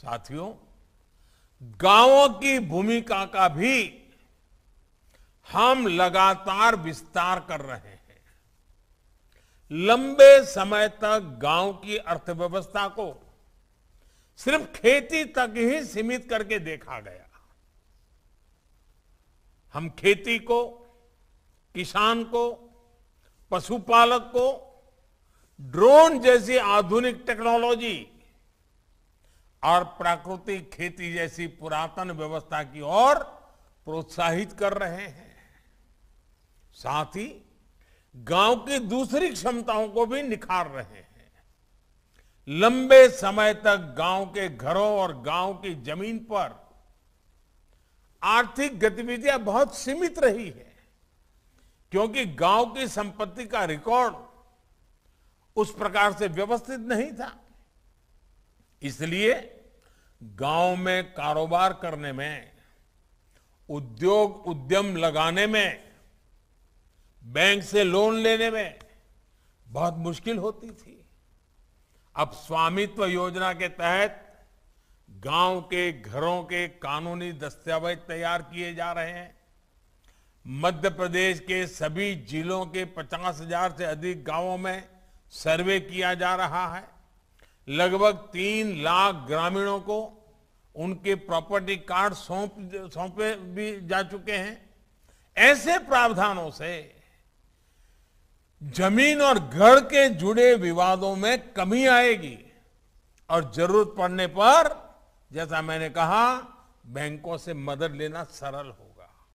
साथियों गांवों की भूमिका का भी हम लगातार विस्तार कर रहे हैं लंबे समय तक गांव की अर्थव्यवस्था को सिर्फ खेती तक ही सीमित करके देखा गया हम खेती को किसान को पशुपालक को ड्रोन जैसी आधुनिक टेक्नोलॉजी और प्राकृतिक खेती जैसी पुरातन व्यवस्था की ओर प्रोत्साहित कर रहे हैं साथ ही गांव की दूसरी क्षमताओं को भी निखार रहे हैं लंबे समय तक गांव के घरों और गांव की जमीन पर आर्थिक गतिविधियां बहुत सीमित रही है क्योंकि गांव की संपत्ति का रिकॉर्ड उस प्रकार से व्यवस्थित नहीं था इसलिए गांव में कारोबार करने में उद्योग उद्यम लगाने में बैंक से लोन लेने में बहुत मुश्किल होती थी अब स्वामित्व योजना के तहत गांव के घरों के कानूनी दस्तावेज तैयार किए जा रहे हैं मध्य प्रदेश के सभी जिलों के पचास हजार से अधिक गांवों में सर्वे किया जा रहा है लगभग तीन लाख ग्रामीणों को उनके प्रॉपर्टी कार्ड सौंप सौंपे भी जा चुके हैं ऐसे प्रावधानों से जमीन और घर के जुड़े विवादों में कमी आएगी और जरूरत पड़ने पर जैसा मैंने कहा बैंकों से मदद लेना सरल हो